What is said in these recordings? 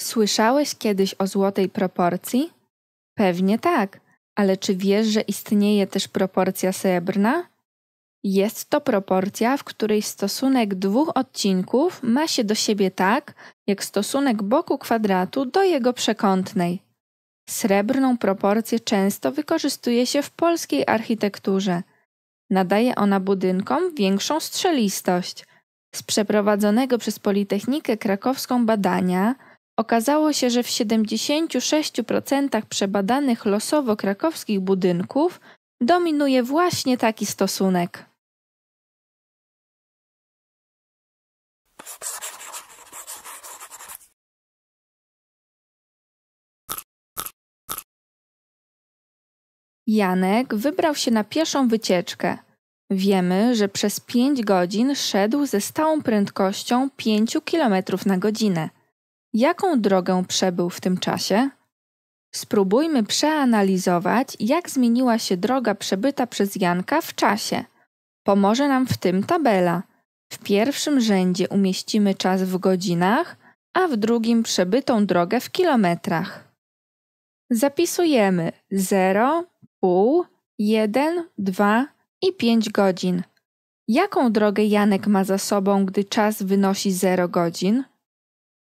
Słyszałeś kiedyś o złotej proporcji? Pewnie tak, ale czy wiesz, że istnieje też proporcja srebrna? Jest to proporcja, w której stosunek dwóch odcinków ma się do siebie tak, jak stosunek boku kwadratu do jego przekątnej. Srebrną proporcję często wykorzystuje się w polskiej architekturze. Nadaje ona budynkom większą strzelistość. Z przeprowadzonego przez Politechnikę Krakowską badania Okazało się, że w 76% przebadanych losowo krakowskich budynków dominuje właśnie taki stosunek. Janek wybrał się na pieszą wycieczkę. Wiemy, że przez 5 godzin szedł ze stałą prędkością 5 km na godzinę. Jaką drogę przebył w tym czasie? Spróbujmy przeanalizować, jak zmieniła się droga przebyta przez Janka w czasie. Pomoże nam w tym tabela. W pierwszym rzędzie umieścimy czas w godzinach, a w drugim przebytą drogę w kilometrach. Zapisujemy 0, pół, 1, 2 i 5 godzin. Jaką drogę Janek ma za sobą, gdy czas wynosi 0 godzin?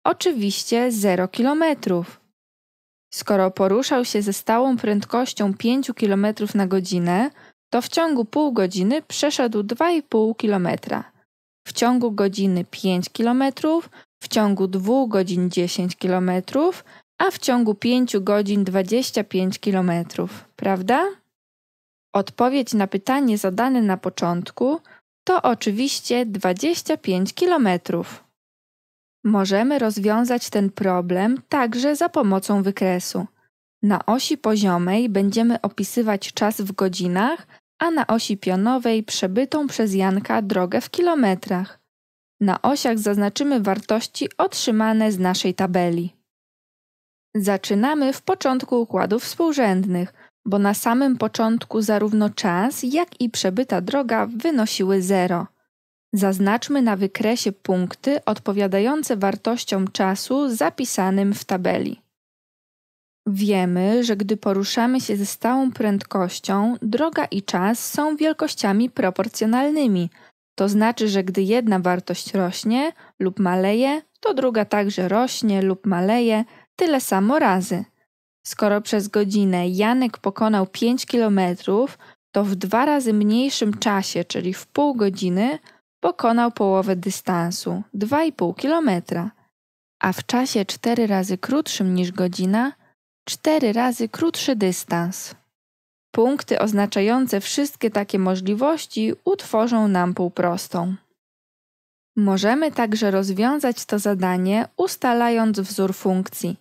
Oczywiście 0 km. Skoro poruszał się ze stałą prędkością 5 km na godzinę, to w ciągu pół godziny przeszedł 2,5 km. W ciągu godziny 5 km, w ciągu 2 godzin 10 km, a w ciągu 5 godzin 25 km, prawda? Odpowiedź na pytanie zadane na początku to oczywiście 25 kilometrów. Możemy rozwiązać ten problem także za pomocą wykresu. Na osi poziomej będziemy opisywać czas w godzinach, a na osi pionowej przebytą przez Janka drogę w kilometrach. Na osiach zaznaczymy wartości otrzymane z naszej tabeli. Zaczynamy w początku układów współrzędnych, bo na samym początku zarówno czas, jak i przebyta droga wynosiły 0. Zaznaczmy na wykresie punkty odpowiadające wartościom czasu zapisanym w tabeli. Wiemy, że gdy poruszamy się ze stałą prędkością, droga i czas są wielkościami proporcjonalnymi. To znaczy, że gdy jedna wartość rośnie lub maleje, to druga także rośnie lub maleje tyle samo razy. Skoro przez godzinę Janek pokonał 5 km, to w dwa razy mniejszym czasie, czyli w pół godziny, pokonał połowę dystansu 2,5 kilometra, a w czasie 4 razy krótszym niż godzina 4 razy krótszy dystans. Punkty oznaczające wszystkie takie możliwości utworzą nam półprostą. Możemy także rozwiązać to zadanie ustalając wzór funkcji.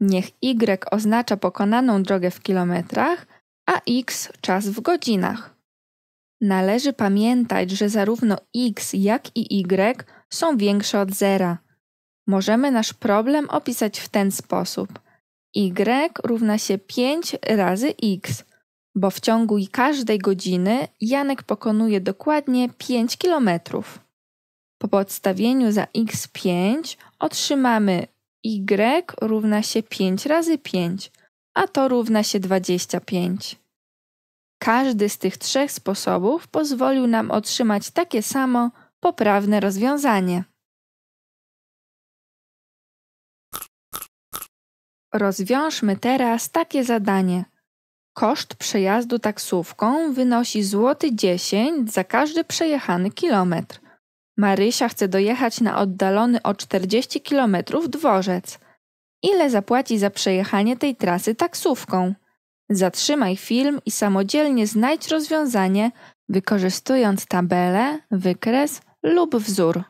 Niech y oznacza pokonaną drogę w kilometrach, a x czas w godzinach. Należy pamiętać, że zarówno x, jak i y są większe od zera. Możemy nasz problem opisać w ten sposób. y równa się 5 razy x, bo w ciągu każdej godziny Janek pokonuje dokładnie 5 km. Po podstawieniu za x5 otrzymamy y równa się 5 razy 5, a to równa się 25. Każdy z tych trzech sposobów pozwolił nam otrzymać takie samo poprawne rozwiązanie. Rozwiążmy teraz takie zadanie. Koszt przejazdu taksówką wynosi złoty 10 zł za każdy przejechany kilometr. Marysia chce dojechać na oddalony o 40 km dworzec. Ile zapłaci za przejechanie tej trasy taksówką? Zatrzymaj film i samodzielnie znajdź rozwiązanie, wykorzystując tabelę, wykres lub wzór.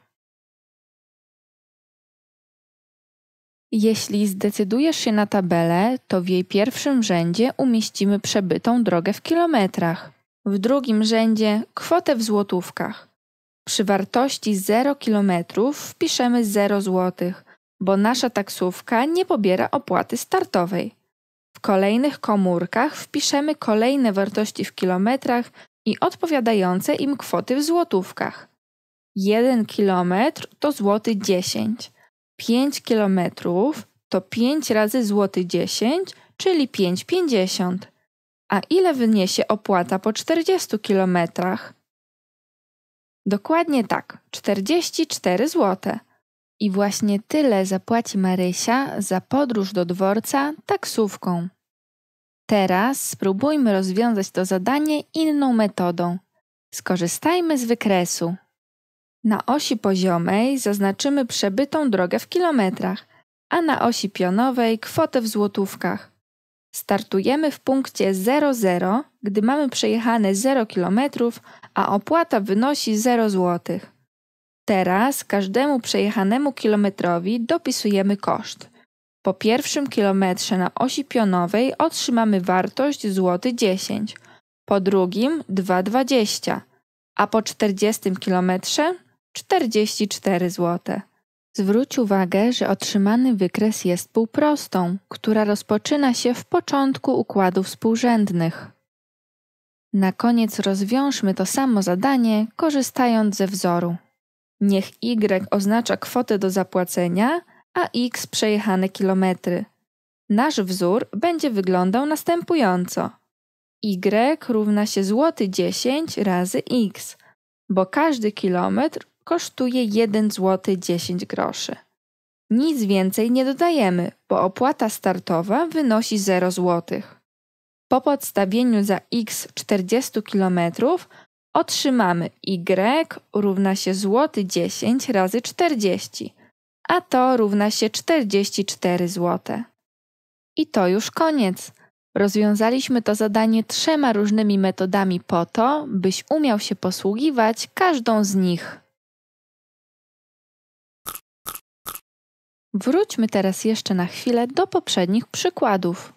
Jeśli zdecydujesz się na tabelę, to w jej pierwszym rzędzie umieścimy przebytą drogę w kilometrach, w drugim rzędzie kwotę w złotówkach. Przy wartości 0 km wpiszemy 0 zł, bo nasza taksówka nie pobiera opłaty startowej kolejnych komórkach wpiszemy kolejne wartości w kilometrach i odpowiadające im kwoty w złotówkach. 1 km to złoty 10, 5 km to 5 razy złoty 10, czyli 5,50. A ile wyniesie opłata po 40 kilometrach? Dokładnie tak, 44 złote. I właśnie tyle zapłaci Marysia za podróż do dworca taksówką. Teraz spróbujmy rozwiązać to zadanie inną metodą. Skorzystajmy z wykresu. Na osi poziomej zaznaczymy przebytą drogę w kilometrach, a na osi pionowej kwotę w złotówkach. Startujemy w punkcie 00, gdy mamy przejechane 0 km, a opłata wynosi 0 zł. Teraz każdemu przejechanemu kilometrowi dopisujemy koszt. Po pierwszym kilometrze na osi pionowej otrzymamy wartość złoty 10, po drugim 2,20, a po 40 kilometrze 44 zł. Zwróć uwagę, że otrzymany wykres jest półprostą, która rozpoczyna się w początku układów współrzędnych. Na koniec rozwiążmy to samo zadanie, korzystając ze wzoru. Niech Y oznacza kwotę do zapłacenia, a X przejechane kilometry. Nasz wzór będzie wyglądał następująco. Y równa się złoty 10 razy X, bo każdy kilometr kosztuje 1 zł 10 groszy. Nic więcej nie dodajemy, bo opłata startowa wynosi 0 złotych. Po podstawieniu za x 40 kilometrów otrzymamy y równa się złoty 10 razy 40, a to równa się 44 zł. I to już koniec. Rozwiązaliśmy to zadanie trzema różnymi metodami po to, byś umiał się posługiwać każdą z nich. Wróćmy teraz jeszcze na chwilę do poprzednich przykładów.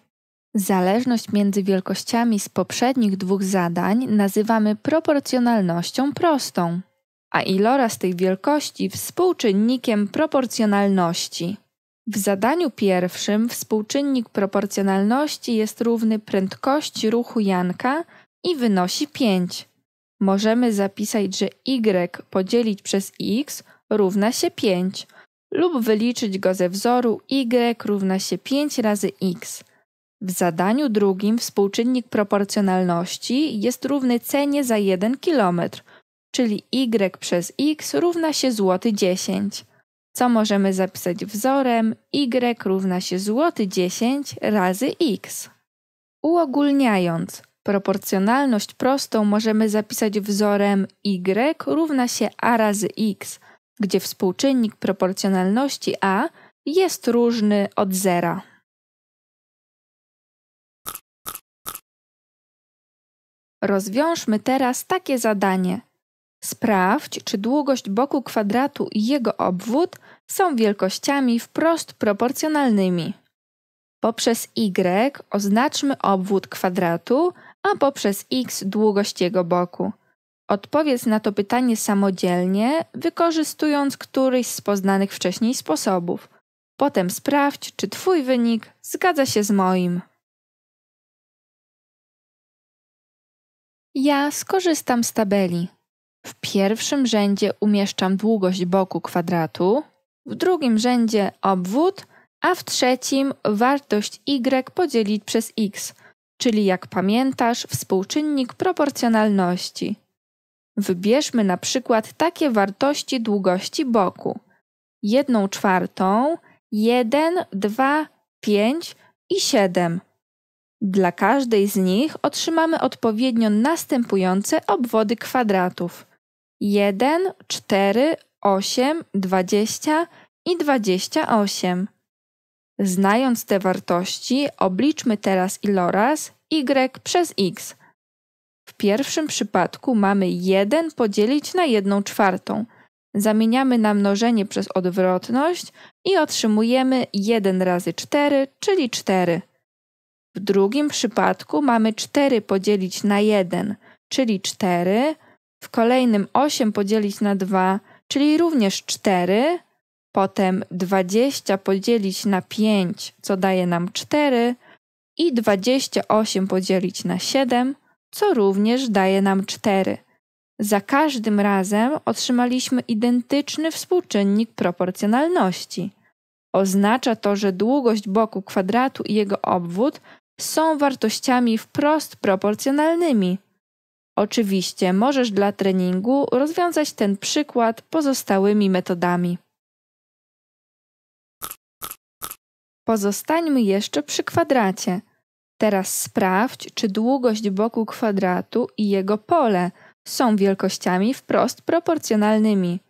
Zależność między wielkościami z poprzednich dwóch zadań nazywamy proporcjonalnością prostą, a ilora z tych wielkości współczynnikiem proporcjonalności. W zadaniu pierwszym współczynnik proporcjonalności jest równy prędkości ruchu Janka i wynosi 5. Możemy zapisać, że y podzielić przez x równa się 5 lub wyliczyć go ze wzoru y równa się 5 razy x w zadaniu drugim współczynnik proporcjonalności jest równy cenie za 1 km, czyli y przez x równa się złoty 10. co możemy zapisać wzorem y równa się złoty 10 razy x. Uogólniając, proporcjonalność prostą możemy zapisać wzorem y równa się a razy x, gdzie współczynnik proporcjonalności a jest różny od zera. Rozwiążmy teraz takie zadanie. Sprawdź, czy długość boku kwadratu i jego obwód są wielkościami wprost proporcjonalnymi. Poprzez y oznaczmy obwód kwadratu, a poprzez x długość jego boku. Odpowiedz na to pytanie samodzielnie, wykorzystując któryś z poznanych wcześniej sposobów. Potem sprawdź, czy Twój wynik zgadza się z moim. Ja skorzystam z tabeli. W pierwszym rzędzie umieszczam długość boku kwadratu, w drugim rzędzie obwód, a w trzecim wartość y podzielić przez x, czyli jak pamiętasz, współczynnik proporcjonalności. Wybierzmy na przykład takie wartości długości boku: 1 czwartą, 1, 2, 5 i 7. Dla każdej z nich otrzymamy odpowiednio następujące obwody kwadratów: 1, 4, 8, 20 i 28. Znając te wartości, obliczmy teraz iloraz y przez x. W pierwszym przypadku mamy 1 podzielić na 1 czwartą. Zamieniamy na mnożenie przez odwrotność i otrzymujemy 1 razy 4, czyli 4. W drugim przypadku mamy 4 podzielić na 1, czyli 4. W kolejnym 8 podzielić na 2, czyli również 4. Potem 20 podzielić na 5, co daje nam 4. I 28 podzielić na 7, co również daje nam 4. Za każdym razem otrzymaliśmy identyczny współczynnik proporcjonalności. Oznacza to, że długość boku kwadratu i jego obwód są wartościami wprost proporcjonalnymi. Oczywiście możesz dla treningu rozwiązać ten przykład pozostałymi metodami. Pozostańmy jeszcze przy kwadracie. Teraz sprawdź, czy długość boku kwadratu i jego pole są wielkościami wprost proporcjonalnymi.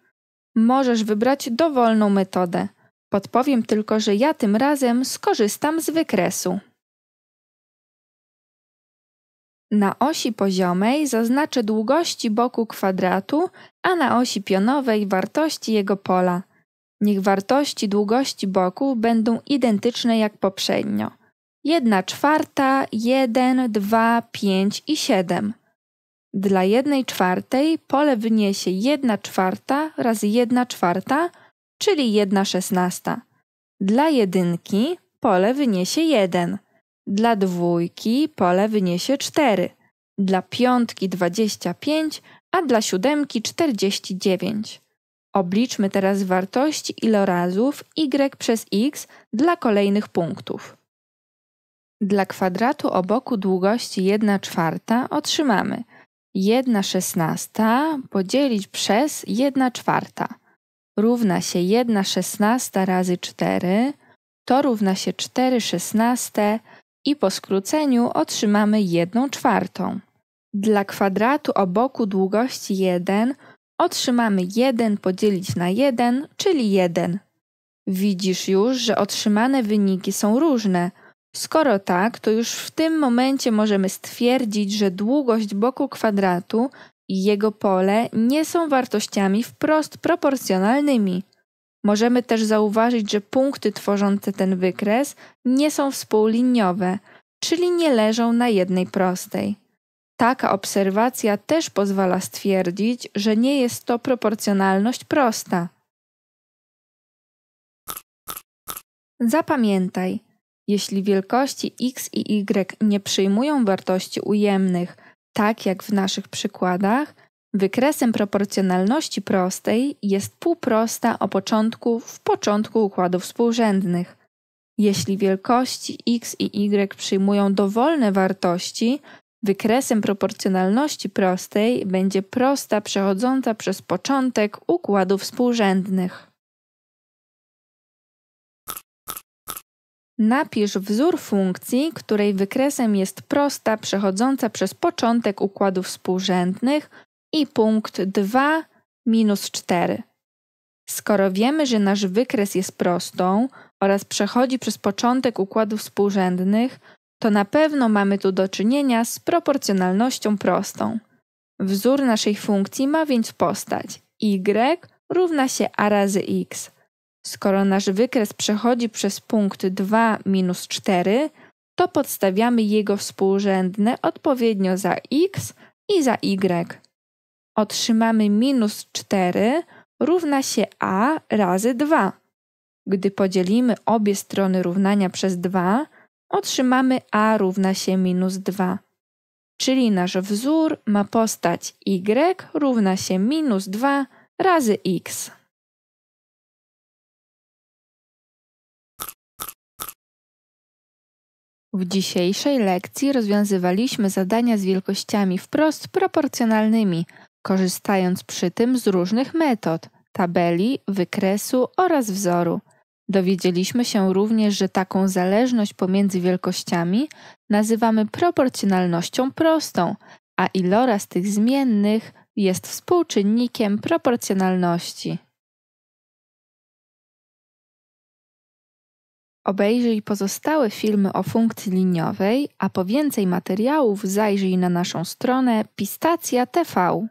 Możesz wybrać dowolną metodę. Podpowiem tylko, że ja tym razem skorzystam z wykresu. Na osi poziomej zaznaczę długości boku kwadratu, a na osi pionowej wartości jego pola. Niech wartości długości boku będą identyczne jak poprzednio. 1 czwarta, 1, 2, 5 i 7. Dla 1 czwartej pole wyniesie 1 czwarta razy 1 czwarta, czyli 1 szesnasta. Dla jedynki pole wyniesie 1. Dla dwójki pole wyniesie 4, dla piątki 25, a dla siódemki 49. Obliczmy teraz wartości ilorazów y przez x dla kolejnych punktów. Dla kwadratu o boku długości 1 czwarta otrzymamy 1 szesnasta podzielić przez 1 czwarta równa się 1 szesnasta razy 4 to równa się 4 szesnaste i po skróceniu otrzymamy 1 czwartą. Dla kwadratu o boku długości 1 otrzymamy 1 podzielić na 1, czyli 1. Widzisz już, że otrzymane wyniki są różne. Skoro tak, to już w tym momencie możemy stwierdzić, że długość boku kwadratu i jego pole nie są wartościami wprost proporcjonalnymi. Możemy też zauważyć, że punkty tworzące ten wykres nie są współliniowe, czyli nie leżą na jednej prostej. Taka obserwacja też pozwala stwierdzić, że nie jest to proporcjonalność prosta. Zapamiętaj, jeśli wielkości x i y nie przyjmują wartości ujemnych, tak jak w naszych przykładach, Wykresem proporcjonalności prostej jest półprosta o początku w początku układów współrzędnych. Jeśli wielkości x i y przyjmują dowolne wartości, wykresem proporcjonalności prostej będzie prosta przechodząca przez początek układów współrzędnych. Napisz wzór funkcji, której wykresem jest prosta przechodząca przez początek układów współrzędnych i punkt 2 minus 4. Skoro wiemy, że nasz wykres jest prostą oraz przechodzi przez początek układów współrzędnych, to na pewno mamy tu do czynienia z proporcjonalnością prostą. Wzór naszej funkcji ma więc postać y równa się a razy x. Skoro nasz wykres przechodzi przez punkt 2 minus 4, to podstawiamy jego współrzędne odpowiednio za x i za y otrzymamy minus 4 równa się a razy 2. Gdy podzielimy obie strony równania przez 2, otrzymamy a równa się minus 2. Czyli nasz wzór ma postać y równa się minus 2 razy x. W dzisiejszej lekcji rozwiązywaliśmy zadania z wielkościami wprost proporcjonalnymi – korzystając przy tym z różnych metod tabeli, wykresu oraz wzoru. Dowiedzieliśmy się również, że taką zależność pomiędzy wielkościami nazywamy proporcjonalnością prostą, a ilora z tych zmiennych jest współczynnikiem proporcjonalności. Obejrzyj pozostałe filmy o funkcji liniowej, a po więcej materiałów zajrzyj na naszą stronę Pistacja TV.